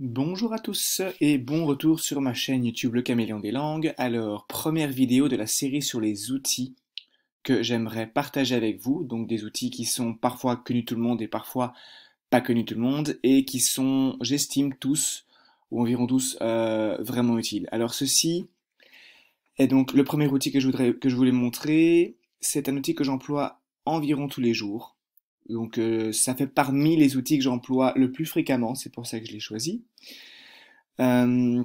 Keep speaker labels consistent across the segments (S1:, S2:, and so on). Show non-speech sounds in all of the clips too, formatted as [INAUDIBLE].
S1: Bonjour à tous et bon retour sur ma chaîne YouTube Le Caméléon des Langues. Alors, première vidéo de la série sur les outils que j'aimerais partager avec vous, donc des outils qui sont parfois connus tout le monde et parfois pas connus tout le monde et qui sont, j'estime, tous ou environ tous euh, vraiment utiles. Alors ceci est donc le premier outil que je, voudrais, que je voulais montrer. C'est un outil que j'emploie environ tous les jours donc euh, ça fait parmi les outils que j'emploie le plus fréquemment, c'est pour ça que je l'ai choisi. Euh,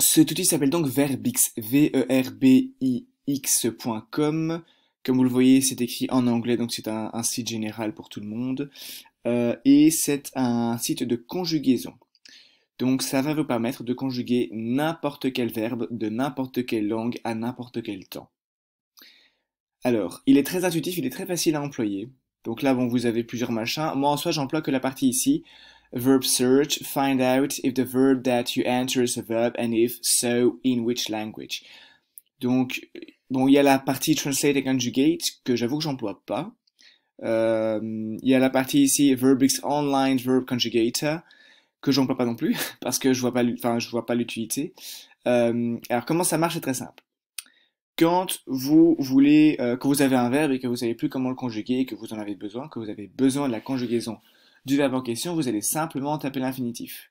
S1: cet outil s'appelle donc Verbix, v e r b Comme vous le voyez, c'est écrit en anglais, donc c'est un, site général pour tout le monde. Euh, et c'est un site de conjugaison. Donc ça va vous permettre de conjuguer n'importe quel verbe de n'importe quelle langue à n'importe quel temps. Alors, il est très intuitif, il est très facile à employer. Donc là, bon, vous avez plusieurs machins. Moi, en soi, j'emploie que la partie ici. Verb search, find out if the verb that you enter is a verb and if so, in which language. Donc, bon, il y a la partie translate and conjugate que j'avoue que j'emploie pas. Euh, il y a la partie ici verbix online, verb conjugator que j'emploie pas non plus [LAUGHS] parce que je vois pas, enfin, je vois pas l'utilité. Euh, alors, comment ça marche C'est très simple quand vous voulez, euh, que vous avez un verbe et que vous savez plus comment le conjuguer, et que vous en avez besoin, que vous avez besoin de la conjugaison du verbe en question, vous allez simplement taper l'infinitif.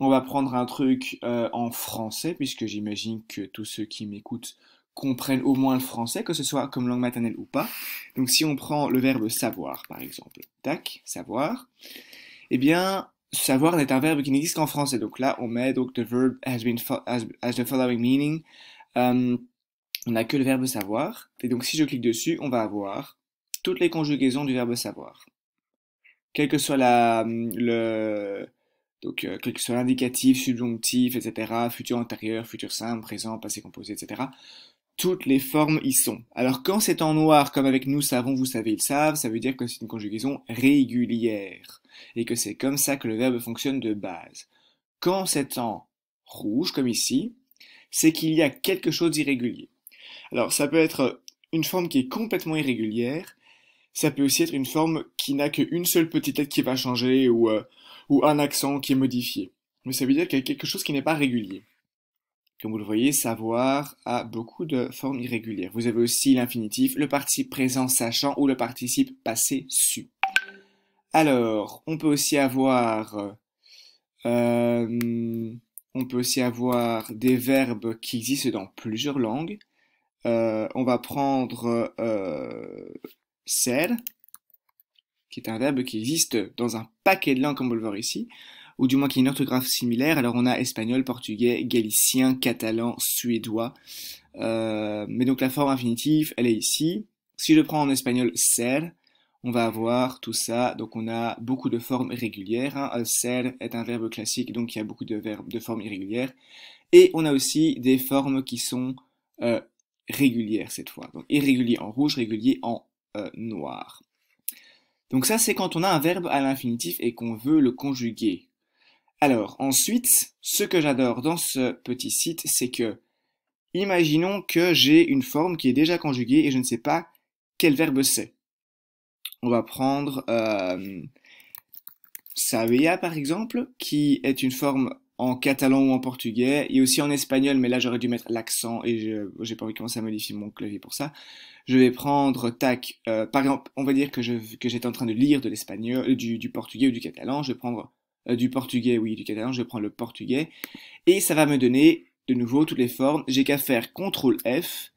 S1: On va prendre un truc euh, en français, puisque j'imagine que tous ceux qui m'écoutent comprennent au moins le français, que ce soit comme langue maternelle ou pas. Donc si on prend le verbe savoir, par exemple, tac, savoir, eh bien, savoir est un verbe qui n'existe qu'en français. Donc là, on met donc the verb has, been has, the following meaning. Euh, on n'a que le verbe savoir, et donc si je clique dessus, on va avoir toutes les conjugaisons du verbe savoir. Hum, euh, quel que soit la, le, donc, l'indicatif, subjonctif, etc., futur antérieur, futur simple, présent, passé composé, etc., toutes les formes y sont. Alors quand c'est en noir, comme avec nous savons, vous savez, ils savent, ça veut dire que c'est une conjugaison régulière, et que c'est comme ça que le verbe fonctionne de base. Quand c'est en rouge, comme ici, c'est qu'il y a quelque chose d'irrégulier. Alors ça peut être une forme qui est complètement irrégulière, ça peut aussi être une forme qui n'a qu'une seule petite lettre qui va changer euh, ou, un accent qui est modifié. Mais ça veut dire qu'il y a quelque chose qui n'est pas régulier. Comme vous le voyez, savoir a beaucoup de formes irrégulières. Vous avez aussi l'infinitif, le participe présent sachant ou le participe passé su. Alors, on peut aussi avoir, euh, euh, on peut aussi avoir des verbes qui existent dans plusieurs langues. Euh, on va prendre euh, qui est un verbe qui existe dans un paquet de langues, comme on le voyez ici, ou du moins qui a une orthographe similaire. Alors on a espagnol, portugais, galicien, catalan, suédois. Euh, mais donc la forme infinitive, elle est ici. Si je prends en espagnol ser, on va avoir tout ça. Donc on a beaucoup de formes irrégulières. Ser hein. euh, est un verbe classique, donc il y a beaucoup de verbes de formes irrégulières. Et on a aussi des formes qui sont régulière cette fois. Donc irrégulier en rouge, régulier en euh, noir. Donc ça, c'est quand on a un verbe à l'infinitif et qu'on veut le conjuguer. Alors, ensuite, ce que j'adore dans ce petit site, c'est que, imaginons que j'ai une forme qui est déjà conjuguée et je ne sais pas quel verbe c'est. On va prendre euh, savea, par exemple, qui est une forme en catalan ou en portugais, et aussi en espagnol, mais là j'aurais dû mettre l'accent et j'ai pas envie de commencer à modifier mon clavier pour ça. Je vais prendre, tac, euh, par exemple, on va dire que j'étais que en train de lire de l'espagnol, euh, du, portugais ou du catalan, je vais prendre euh, du portugais, oui, du catalan, je vais prendre le portugais, et ça va me donner de nouveau toutes les formes. J'ai qu'à faire CTRL F,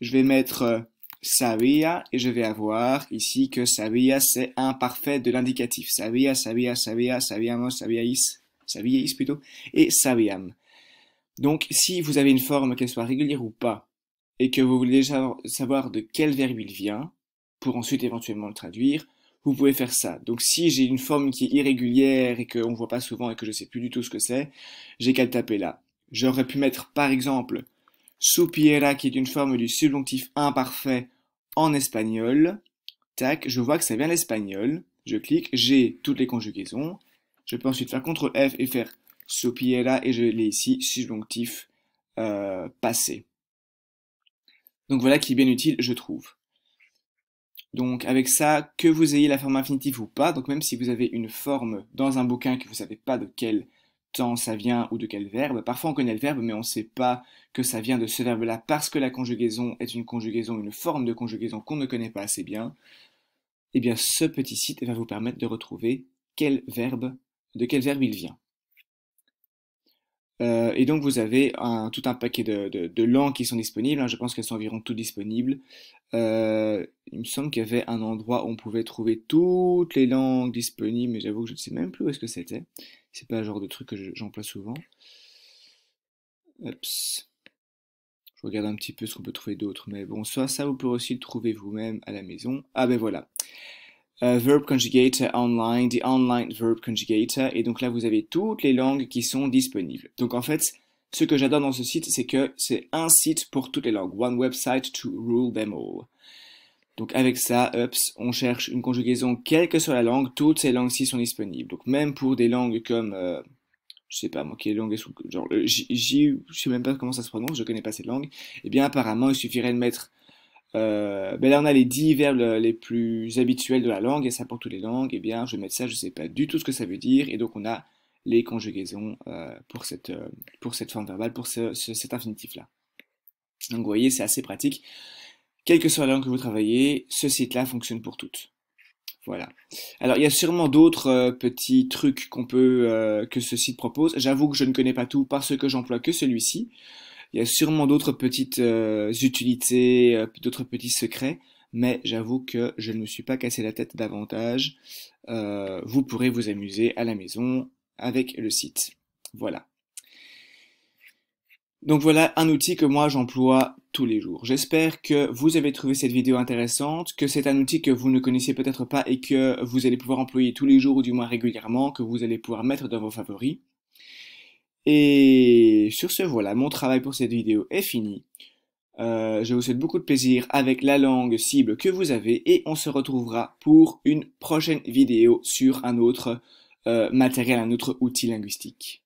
S1: je vais mettre Savia, et je vais avoir ici que sabia c'est imparfait de l'indicatif. Sabia, sabia, sabia, sabiamos, sabiais, vieillisse plutôt, et Saviam. Donc si vous avez une forme, qu'elle soit régulière ou pas, et que vous voulez déjà savoir de quel verbe il vient, pour ensuite éventuellement le traduire, vous pouvez faire ça. Donc si j'ai une forme qui est irrégulière et qu'on ne voit pas souvent et que je ne sais plus du tout ce que c'est, j'ai qu'à le taper là. J'aurais pu mettre par exemple supiera qui est une forme du subjonctif imparfait en espagnol. Tac, je vois que ça vient l'espagnol. Je clique, j'ai toutes les conjugaisons. Je peux ensuite faire CTRL F et faire sopiera et je l'ai ici, subjonctif euh, passé. Donc voilà qui est bien utile, je trouve. Donc avec ça, que vous ayez la forme infinitive ou pas, donc même si vous avez une forme dans un bouquin que vous ne savez pas de quel temps ça vient ou de quel verbe, parfois on connaît le verbe mais on ne sait pas que ça vient de ce verbe-là parce que la conjugaison est une conjugaison, une forme de conjugaison qu'on ne connaît pas assez bien, eh bien ce petit site va vous permettre de retrouver quel verbe de quel verbe il vient. Euh, et donc vous avez tout un paquet de, langues qui sont disponibles, hein. je pense qu'elles sont environ toutes disponibles. Euh, il me semble qu'il y avait un endroit où on pouvait trouver toutes les langues disponibles, mais j'avoue que je ne sais même plus où est-ce que c'était. C'est pas le genre de truc que j'emploie souvent. Je regarde un petit peu ce qu'on peut trouver d'autre, mais bon, soit ça vous pouvez aussi le trouver vous-même à la maison. Ah ben voilà. Euh, verb Conjugator Online, The Online Verb Conjugator ». et donc là vous avez toutes les langues qui sont disponibles. Donc en fait, ce que j'adore dans ce site, c'est que c'est un site pour toutes les langues, one website to rule them all. Donc avec ça, ups, on cherche une conjugaison quelle que soit la langue, toutes ces langues-ci sont disponibles. Donc même pour des langues comme, euh, je sais pas moi, quelle langue est sous, genre le J, je sais même pas comment ça se prononce, je connais pas cette langue, eh bien apparemment il suffirait de mettre ben là, on a les dix verbes les plus habituels de la langue, et ça pour toutes les langues. Eh bien, je vais mettre ça, je ne sais pas du tout ce que ça veut dire. Et donc, on a les conjugaisons euh, pour, cette, euh, pour cette forme verbale, pour cet infinitif-là. Donc, vous voyez, c'est assez pratique. Quelle que soit la langue que vous travaillez, ce site-là fonctionne pour toutes. Voilà. Alors, il y a sûrement d'autres petits trucs qu'on peut, que ce site propose. J'avoue que je ne connais pas tout parce que j'emploie que celui-ci. Il y a sûrement d'autres petites euh, utilités, euh, d'autres petits secrets, mais j'avoue que je ne me suis pas cassé la tête davantage. Euh, vous pourrez vous amuser à la maison avec le site. Voilà. Donc voilà un outil que moi j'emploie tous les jours. J'espère que vous avez trouvé cette vidéo intéressante, que c'est un outil que vous ne connaissez peut-être pas et que vous allez pouvoir employer tous les jours ou du moins régulièrement, que vous allez pouvoir mettre dans vos favoris. Et sur ce, voilà, mon travail pour cette vidéo est fini. Euh, je vous souhaite beaucoup de plaisir avec la langue cible que vous avez et on se retrouvera pour une prochaine vidéo sur un autre euh, matériel, un autre outil linguistique.